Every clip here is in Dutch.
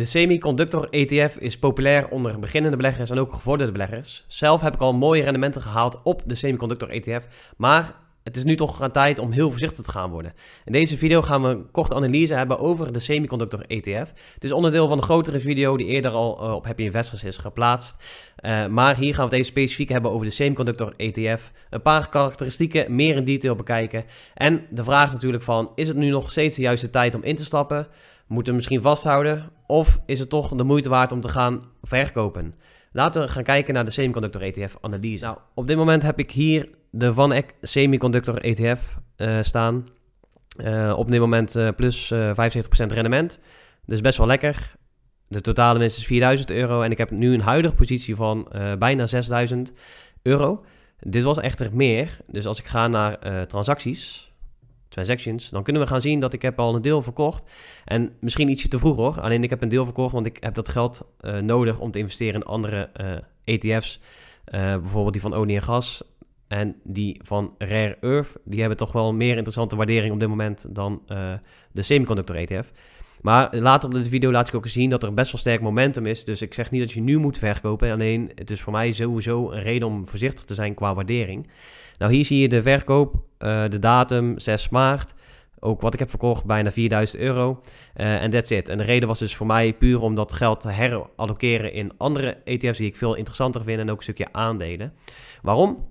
De semiconductor ETF is populair onder beginnende beleggers en ook gevorderde beleggers. Zelf heb ik al mooie rendementen gehaald op de semiconductor ETF, maar het is nu toch aan tijd om heel voorzichtig te gaan worden. In deze video gaan we een korte analyse hebben over de semiconductor ETF. Het is onderdeel van de grotere video die eerder al eh, op Happy Investors is geplaatst. Eh, maar hier gaan we het even specifiek hebben over de semiconductor ETF. Een paar karakteristieken meer in detail bekijken. En de vraag is natuurlijk van, is het nu nog steeds de juiste tijd om in te stappen? Moeten we misschien vasthouden? Of is het toch de moeite waard om te gaan verkopen? Laten we gaan kijken naar de Semiconductor ETF analyse. Nou, op dit moment heb ik hier de Van Eck Semiconductor ETF eh, staan. Eh, op dit moment eh, plus 75% rendement. Dus best wel lekker. De totale winst is 4000 euro. En ik heb nu een huidige positie van bijna 6000 euro. Dit was echter meer. Dus als ik ga naar transacties transactions, dan kunnen we gaan zien dat ik heb al een deel verkocht. En misschien ietsje te vroeg hoor, alleen ik heb een deel verkocht, want ik heb dat geld eh, nodig om te investeren in andere ETF's. Eh, e eh, bijvoorbeeld die van olie en gas en die van Rare Earth. Die hebben toch wel meer interessante waardering op dit moment dan de semiconductor ETF. Maar later op de video laat ik ook zien dat er best wel sterk momentum is. Dus ik zeg niet dat je nu moet verkopen. Alleen het is voor mij sowieso een reden om voorzichtig te zijn qua waardering. Nou, hier zie je de verkoop, eh, de datum 6 maart. Ook wat ik heb verkocht, bijna 4000 euro. Eh, en uh, that's it. En de reden was dus voor mij puur om dat geld te herallokeren in andere ETF's die ik veel interessanter vind en ook een stukje aandelen. Waarom?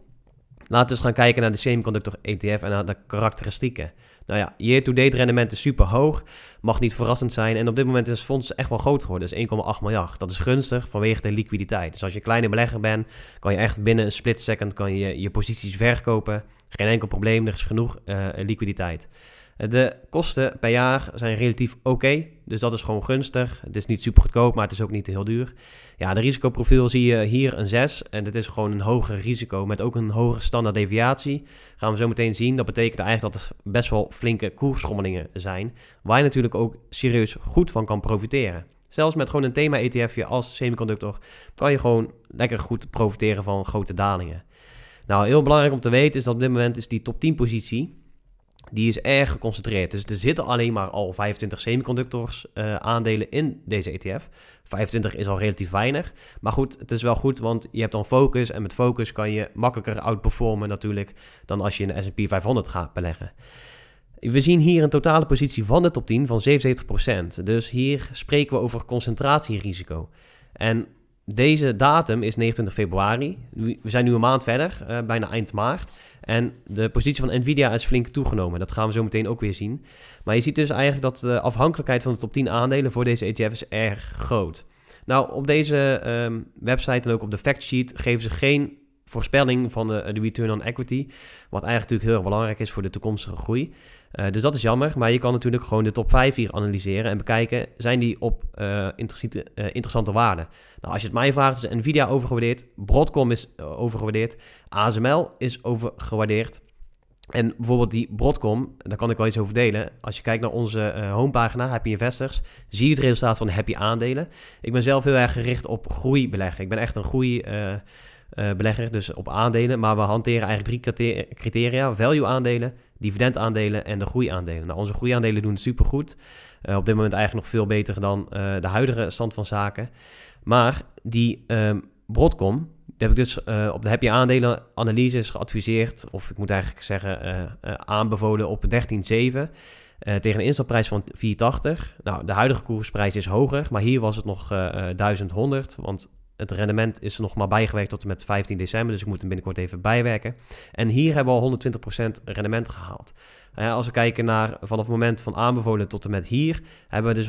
Laten we dus gaan kijken naar de semiconductor ETF en naar de karakteristieken. Nou ja, year-to-date rendement is super hoog. Mag niet verrassend zijn. En op dit moment is het fonds echt wel groot geworden. Dus 1,8 miljard. Dat is gunstig vanwege de liquiditeit. Dus als je een kleine belegger bent, kan je echt binnen een split second kan je, je posities verkopen. Geen enkel probleem, er is genoeg eh, liquiditeit. De kosten per jaar zijn relatief oké, dus dat is gewoon gunstig. Het is niet super goedkoop, maar het is ook niet heel duur. Ja, de risicoprofiel zie je hier een 6 en dat is gewoon een hoger risico met ook een hogere standaarddeviatie. Gaan we zo meteen zien. Dat betekent eigenlijk dat er best wel flinke koersschommelingen zijn, waar je natuurlijk ook serieus goed van kan profiteren. Zelfs met gewoon een thema-ETFje als semiconductor kan je gewoon lekker goed profiteren van grote dalingen. Nou, heel belangrijk om te weten is dat op dit moment is die top 10 positie die is erg geconcentreerd. Dus er zitten alleen maar al 25 semiconductors eh, aandelen in deze ETF. 25 is al relatief weinig. Maar goed, het is wel goed, want je hebt dan focus. En met focus kan je makkelijker outperformen natuurlijk... dan als je in de S&P 500 gaat beleggen. We zien hier een totale positie van de top 10 van 77%. Dus hier spreken we over concentratierisico. En deze datum is 29 februari. We zijn nu een maand verder, eh, bijna eind maart. En de positie van Nvidia is flink toegenomen. Dat gaan we zo meteen ook weer zien. Maar je ziet dus eigenlijk dat de afhankelijkheid van de top 10 aandelen voor deze ETF is erg groot. Nou, op deze ehm, website en ook op de factsheet geven ze geen voorspelling van de, de return on equity. Wat eigenlijk natuurlijk heel erg belangrijk is voor de toekomstige groei. Eh, dus dat is jammer, maar je kan natuurlijk gewoon de top 5 hier analyseren en bekijken, zijn die op eh, interessante, uh, interessante waarden? Nou, als je het mij vraagt, is Nvidia overgewaardeerd, Broadcom is overgewaardeerd, ASML is overgewaardeerd. En bijvoorbeeld die Broadcom, daar kan ik wel iets over delen. Als je kijkt naar onze homepagina, Happy Investors, zie je het resultaat van Happy aandelen. Ik ben zelf heel erg gericht op groeibeleggen. Ik ben echt een groei... belegger, dus op aandelen. Maar we hanteren eigenlijk drie criteria: value aandelen, dividendaandelen en de groeiaandelen. Nou, onze groeiaandelen doen supergoed. Eh, op dit moment eigenlijk nog veel beter dan eh, de huidige stand van zaken. Maar die um, Broadcom, daar heb ik dus eh, op de heb je aandelenanalyses geadviseerd, of ik moet eigenlijk zeggen aanbevolen op 13,7 tegen een instapprijs van 4,80. Nou, de huidige koersprijs is hoger, maar hier was het nog 1100, want het rendement is er nog maar bijgewerkt tot en met 15 december. Dus ik moet hem binnenkort even bijwerken. En hier hebben we al 120% rendement gehaald. Eh, als we kijken naar vanaf het moment van aanbevolen tot en met hier, hebben we dus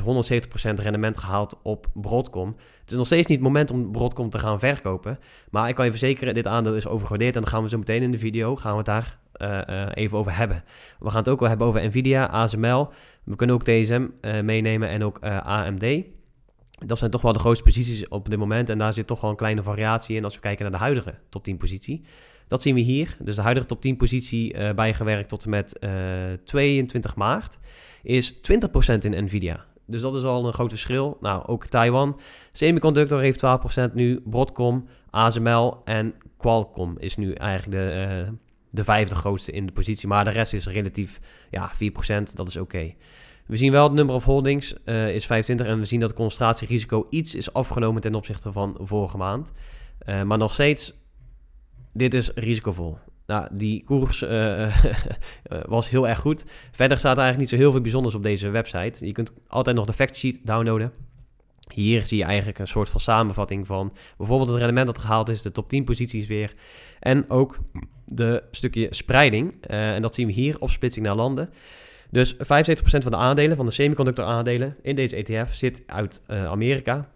170% rendement gehaald op Broadcom. Het is nog steeds niet het moment om Broadcom te gaan verkopen. Maar ik kan je verzekeren, dit aandeel is overgewaardeerd. En dan gaan we zo meteen in de video gaan we het daar eh, eh, even over hebben. We gaan het ook wel hebben over Nvidia, ASML. We kunnen ook DSM meenemen en ook AMD dat zijn toch wel de grootste posities op dit moment. En daar zit toch wel een kleine variatie in als we kijken naar de huidige top 10 positie. Dat zien we hier. Dus de huidige top 10 positie uh, bijgewerkt tot en met 22 eh, maart is 20% in Nvidia. Dus dat is al een groot verschil. Nou, ook Taiwan. Semiconductor heeft 12% nu. Broadcom, ASML en Qualcomm is nu eigenlijk de, eh, de vijfde grootste in de positie. Maar de rest is relatief ja, 4%. Dat is oké. We zien wel het nummer of holdings eh, is 25 en we zien dat het concentratierisico iets is afgenomen ten opzichte van vorige maand. Eh, maar nog steeds, dit is risicovol. Nou, die koers eh, was heel erg goed. Verder staat er eigenlijk niet zo heel veel bijzonders op deze website. Je kunt altijd nog de factsheet downloaden. Hier zie je eigenlijk een soort van samenvatting van bijvoorbeeld het rendement dat gehaald is, de top 10 posities weer. En ook de stukje spreiding. en dat zien we hier op splitsing naar landen. Dus 75% van de aandelen, van de semiconductor aandelen in deze ETF zit uit eh, Amerika.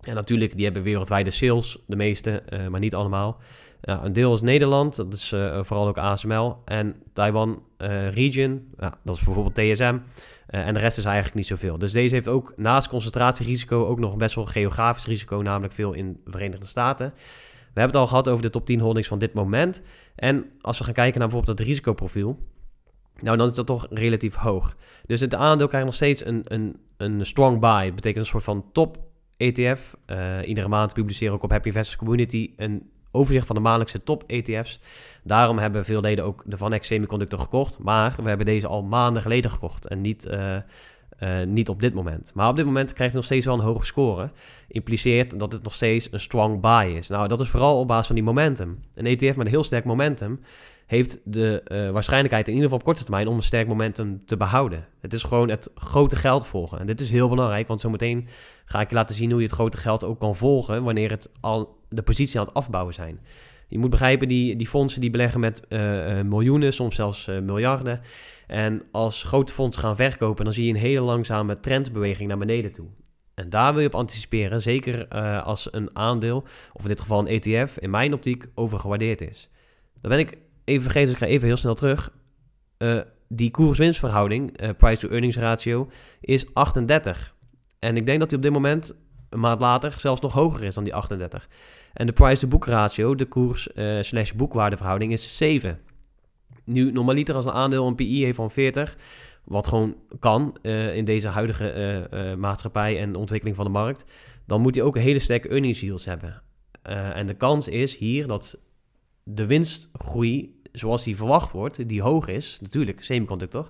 En natuurlijk, die hebben wereldwijde sales, de meeste, eh, maar niet allemaal. een deel is Nederland, dat is eh, vooral ook ASML. En Taiwan Region, dat is bijvoorbeeld TSM. en de rest is eigenlijk niet zoveel. Dus deze heeft ook naast concentratierisico ook nog best wel geografisch risico, namelijk veel in de Verenigde Staten. We hebben het al gehad over de top 10 holdings van dit moment. En als we gaan kijken naar bijvoorbeeld het risicoprofiel, nou, dan is dat toch relatief hoog. Dus het aandeel krijgt nog steeds een, een, een strong buy. Dat betekent een soort van top ETF. Eh, iedere maand publiceren ook op Happy Investors Community een overzicht van de maandelijkse top ETF's. Daarom hebben veel leden ook de Vanex Semiconductor gekocht. Maar we hebben deze al maanden geleden gekocht en niet, eh, eh, niet op dit moment. Maar op dit moment krijgt het nog steeds wel een hoge score. Impliceert dat het nog steeds een strong buy is. Nou, dat is vooral op basis van die momentum. Een ETF met een heel sterk momentum heeft de eh, waarschijnlijkheid in ieder geval op korte termijn om een sterk momentum te behouden. Het is gewoon het grote geld volgen. En dit is heel belangrijk, want zometeen ga ik je laten zien hoe je het grote geld ook kan volgen wanneer het al de positie aan het afbouwen zijn. Je moet begrijpen, die, die fondsen die beleggen met eh, eh, miljoenen, soms zelfs miljarden. En als grote fondsen gaan verkopen, dan zie je een hele langzame trendbeweging naar beneden toe. En daar wil je op anticiperen, zeker als een aandeel, of in dit geval een ETF, in mijn optiek overgewaardeerd is. Dan ben ik even vergeten, dus ik ga even heel snel terug. Uh, die koerswinstverhouding, uh, eh, price-to-earnings ratio, is 38. En ik denk dat die op dit moment, een maand later, zelfs nog hoger is dan die 38. En de price-to-book ratio, de koers-slash-boekwaardeverhouding, eh, is 7. Nu, normaliter als een aandeel een PI heeft van 40, wat gewoon kan in deze huidige maatschappij en ontwikkeling van de markt, dan moet hij ook een hele sterke earnings yields hebben. en de kans is hier dat de winstgroei, zoals die verwacht wordt, die hoog is, natuurlijk, semiconductor.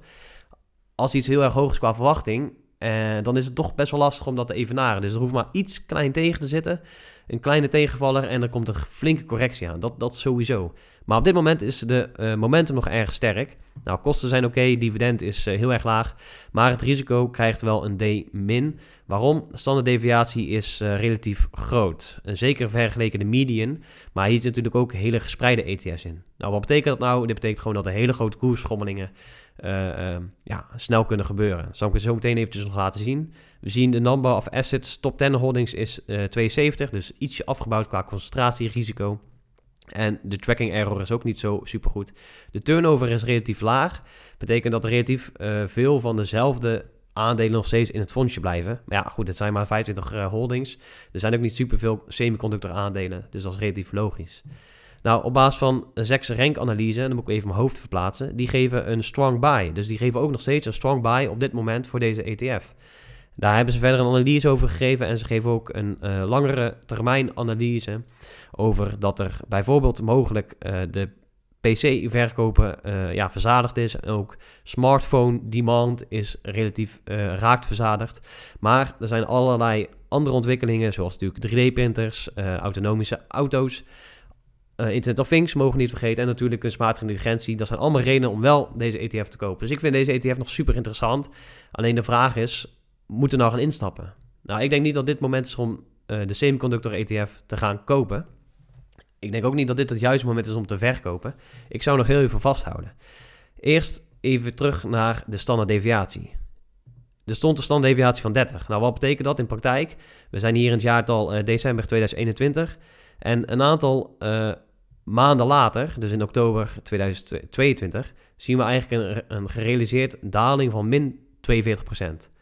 Als iets heel erg hoog is qua verwachting, eh, dan is het toch best wel lastig om dat te evenaren. Dus er hoeft maar iets klein tegen te zitten een kleine tegenvaller en er komt een flinke correctie aan. Dat, dat sowieso. Maar op dit moment is de uh, momentum nog erg sterk. Nou, kosten zijn oké, dividend is eh, heel erg laag. Maar het risico krijgt wel een D-. min. Waarom? Standaarddeviatie is eh, relatief groot. Zeker vergeleken de median. Maar hier zit natuurlijk ook hele gespreide ETF's in. Nou, wat betekent dat nou? Dit betekent gewoon dat er hele grote koersschommelingen ja, snel kunnen gebeuren. Dat zal ik het zo meteen eventjes nog laten zien. We zien de number of assets top 10 holdings is uh, eh, 72, dus ietsje afgebouwd qua concentratierisico. En de tracking error is ook niet zo super goed. De turnover is relatief laag. Betekent dat relatief eh, veel van dezelfde aandelen nog steeds in het fondsje blijven. Maar ja, goed, het zijn maar 25 eh, holdings. Er zijn ook niet superveel semiconductor aandelen. Dus dat is relatief logisch. Nou, op basis van Zex Rank analyse, en dan moet ik even mijn hoofd verplaatsen, die geven een strong buy. Dus die geven ook nog steeds een strong buy op dit moment voor deze ETF. Daar hebben ze verder een analyse over gegeven en ze geven ook een eh, langere termijn analyse over dat er bijvoorbeeld mogelijk eh, de PC-verkopen eh, ja, verzadigd is. En ook smartphone-demand is relatief raakt verzadigd. Maar er zijn allerlei andere ontwikkelingen, zoals natuurlijk 3D-printers, autonomische auto's. Internet of Things mogen niet vergeten. En natuurlijk kunstmatige intelligentie. Dat zijn allemaal redenen om wel deze ETF te kopen. Dus ik vind deze ETF nog super interessant. Alleen de vraag is: moeten nou gaan instappen? Nou, ik denk niet dat dit moment is om eh, de semiconductor ETF te gaan kopen. Ik denk ook niet dat dit het juiste moment is om te verkopen. Ik zou nog heel even vasthouden. Eerst even terug naar de standaarddeviatie. Er stond een standaarddeviatie van 30. Nou, wat betekent dat in praktijk? We zijn hier in het jaartal eh, december 2021. En een aantal eh, maanden later, dus in oktober 2022, zien we eigenlijk een, een gerealiseerd daling van min 42%.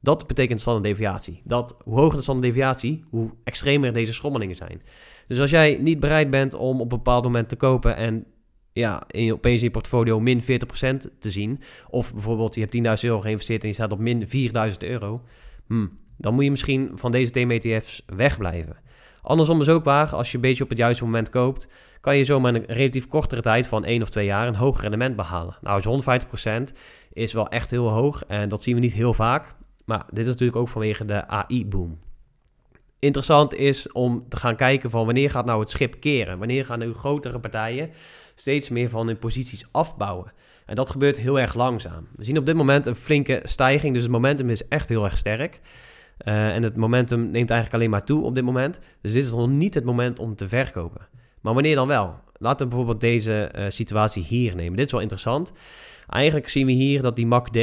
Dat betekent standaarddeviatie. Dat hoe hoger de standaarddeviatie, hoe extremer deze schommelingen zijn. Dus als jij niet bereid bent om op een bepaald moment te kopen en ja, in, opeens in je portfolio min 40% te zien, of bijvoorbeeld je hebt 10.000 euro geïnvesteerd en je staat op min 4.000 euro, hmm, dan moet je misschien van deze DMETF's wegblijven. Andersom is ook waar, als je een beetje op het juiste moment koopt, kan je zomaar in een relatief kortere tijd van 1 of 2 jaar een hoog rendement behalen. Nou, 150% is wel echt heel hoog en dat zien we niet heel vaak. Maar dit is natuurlijk ook vanwege de AI-boom. Interessant is om te gaan kijken van wanneer gaat nou het schip keren? Wanneer gaan de grotere partijen steeds meer van hun posities afbouwen? En dat gebeurt heel erg langzaam. We zien op dit moment een flinke stijging, dus het momentum is echt heel erg sterk. Eh, en het momentum neemt eigenlijk alleen maar toe op dit moment. Dus dit is nog niet het moment om te verkopen. Maar wanneer dan wel? Laten we bijvoorbeeld deze eh, situatie hier nemen. Dit is wel interessant. Eigenlijk zien we hier dat die MACD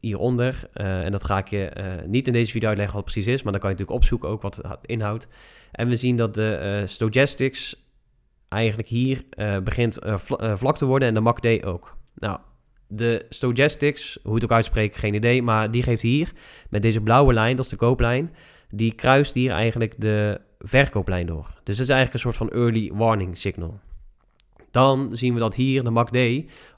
hieronder. Eh, en dat ga ik je eh, niet in deze video uitleggen wat het precies is, maar dan kan je natuurlijk opzoeken ook wat het inhoudt. En we zien dat de uh, stochastics eigenlijk hier begint vlak te worden en de MACD ook. Nou, de stochastics, hoe het ook uitspreekt, geen idee, maar die geeft hier met deze blauwe lijn, dat is de kooplijn, die kruist hier eigenlijk de verkooplijn door. Dus dat is eigenlijk een soort van early warning signal. Dan zien we dat hier de MACD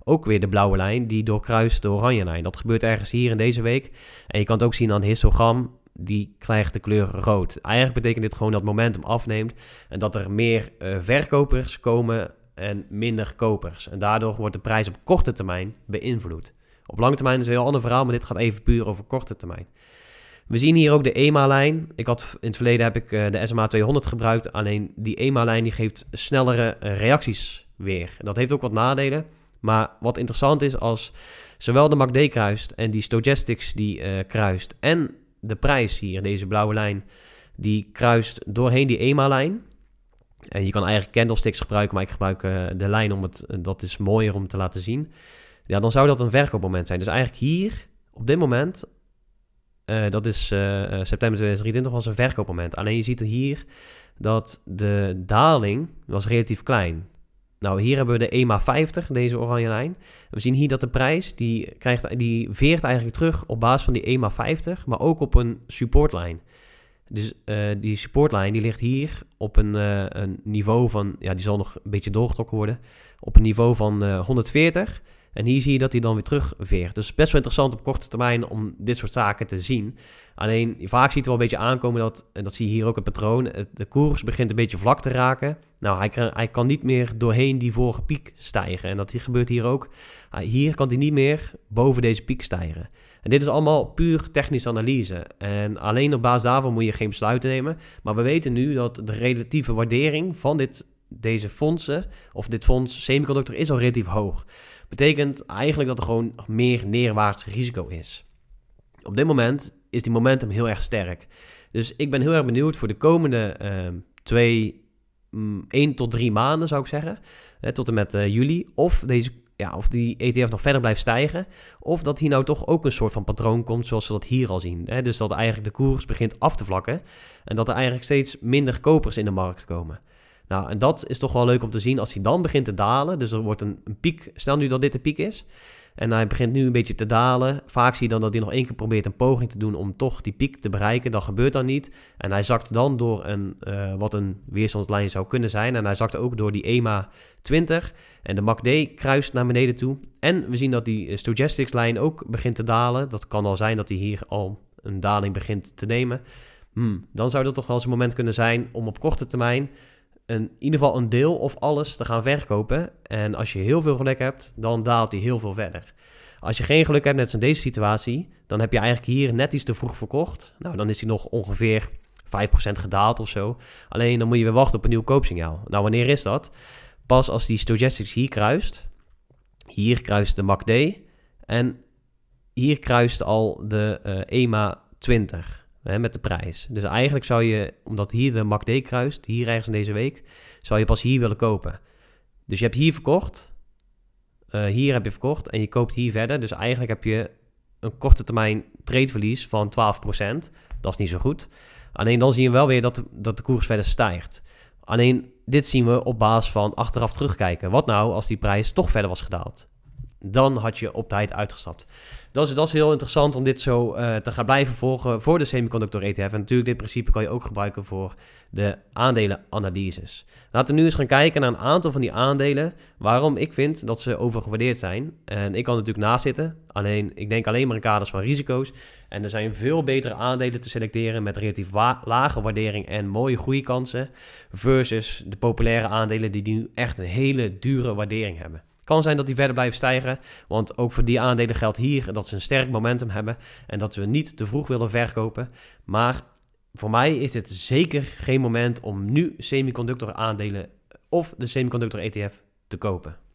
ook weer de blauwe lijn die doorkruist de oranje lijn. Dat gebeurt ergens hier in deze week. En je kan het ook zien aan histogram die krijgt de kleur rood. Eigenlijk betekent dit gewoon dat momentum afneemt en dat er meer eh, verkopers komen en minder kopers. En daardoor wordt de prijs op korte termijn beïnvloed. Op lange termijn is een heel ander verhaal, maar dit gaat even puur over korte termijn. We zien hier ook de EMA-lijn. Ik had, in het verleden heb ik eh, de SMA 200 gebruikt, alleen die EMA-lijn die geeft snellere eh, reacties weer. Dat heeft ook wat nadelen. Maar wat interessant is, als zowel de MACD kruist en die Stochastics die eh, kruist... en de prijs hier, deze blauwe lijn, die kruist doorheen die EMA-lijn... En je kan eigenlijk candlesticks gebruiken, maar ik gebruik eh, de lijn om het... Eh, dat is mooier om te laten zien. Ja, dan zou dat een verkoopmoment zijn. Dus eigenlijk hier, op dit moment... dat is uh, september 2023 was een verkoopmoment. Alleen je ziet hier dat de daling was relatief klein. Nou, hier hebben we de EMA 50, deze oranje lijn. We zien hier dat de prijs, die, krijgt, die veert eigenlijk terug op basis van die EMA 50, maar ook op een supportlijn. Dus eh, die supportlijn die ligt hier op een, eh, een, niveau van, ja, die zal nog een beetje doorgetrokken worden, op een niveau van 140. Eh, en hier zie je dat hij dan weer terugveert. Dus best wel interessant op korte termijn om dit soort zaken te zien. Alleen vaak ziet het wel een beetje aankomen dat, en dat zie je hier ook het patroon, de koers begint een beetje vlak te raken. Nou, hij kan, hij kan niet meer doorheen die vorige piek stijgen. En dat gebeurt hier ook. Ah, hier kan hij niet meer boven deze piek stijgen. En dit is allemaal puur technische analyse. En alleen op basis daarvan moet je geen besluiten nemen. Maar we weten nu dat de relatieve waardering van dit, deze fondsen, of dit fonds semiconductor, is al relatief hoog. Betekent eigenlijk dat er gewoon meer neerwaarts risico is. Op dit moment is die momentum heel erg sterk. Dus ik ben heel erg benieuwd voor de komende uh, twee, 1 mm, één tot drie maanden zou ik zeggen. Hè, tot en met eh, juli. Of, deze, ja, of die ETF nog verder blijft stijgen. Of dat hier nou toch ook een soort van patroon komt zoals we dat hier al zien. Hè? Dus dat eigenlijk de koers begint af te vlakken. En dat er eigenlijk steeds minder kopers in de markt komen. Nou, en dat is toch wel leuk om te zien als hij dan begint te dalen. Dus er wordt een, een piek. Stel nu dat dit de piek is. En hij begint nu een beetje te dalen. Vaak zie je dan dat hij nog één keer probeert een poging te doen om toch die piek te bereiken. Dat gebeurt dan niet. En hij zakt dan door een, eh, wat een weerstandslijn zou kunnen zijn. En hij zakt ook door die EMA 20. En de MACD kruist naar beneden toe. En we zien dat die eh, stochastics lijn ook begint te dalen. Dat kan al zijn dat hij hier al een daling begint te nemen. Hmm, dan zou dat toch wel eens een moment kunnen zijn om op korte termijn een, in ieder geval een deel of alles te gaan verkopen. En als je heel veel geluk hebt, dan daalt hij heel veel verder. Als je geen geluk hebt, net als in deze situatie, dan heb je eigenlijk hier net iets te vroeg verkocht. Nou, dan is hij nog ongeveer 5% gedaald of zo. Alleen dan moet je weer wachten op een nieuw koopsignaal. Nou, wanneer is dat? Pas als die stochastics hier kruist. Hier kruist de MACD. En hier kruist al de EMA eh, e 20 met de prijs. Dus eigenlijk zou je, omdat hier de MACD kruist, hier ergens in deze week, zou je pas hier willen kopen. Dus je hebt hier verkocht, eh, hier heb je verkocht en je koopt hier verder. Dus eigenlijk heb je een korte termijn tradeverlies van 12%. Dat is niet zo goed. Alleen dan zie je wel weer dat dat de koers verder stijgt. Alleen dit zien we op basis van achteraf terugkijken. Wat nou als die prijs toch verder was gedaald? dan had je op tijd uitgestapt. Dat is, dat is heel interessant om dit zo eh, te gaan blijven volgen voor de semiconductor ETF. En natuurlijk, dit principe kan je ook gebruiken voor de aandelenanalyses. Laten we nu eens gaan kijken naar een aantal van die aandelen. Waarom ik vind dat ze overgewaardeerd zijn. En ik kan natuurlijk naast zitten. Alleen, ik denk alleen maar in kaders van risico's. En er zijn veel betere aandelen te selecteren met relatief lage waardering en mooie groeikansen. Versus de populaire aandelen die nu echt een hele dure waardering hebben. Kan zijn dat die verder blijven stijgen, want ook voor die aandelen geldt hier dat ze een sterk momentum hebben en dat we niet te vroeg willen verkopen. Maar voor mij is het zeker geen moment om nu semiconductor aandelen of de semiconductor ETF te kopen.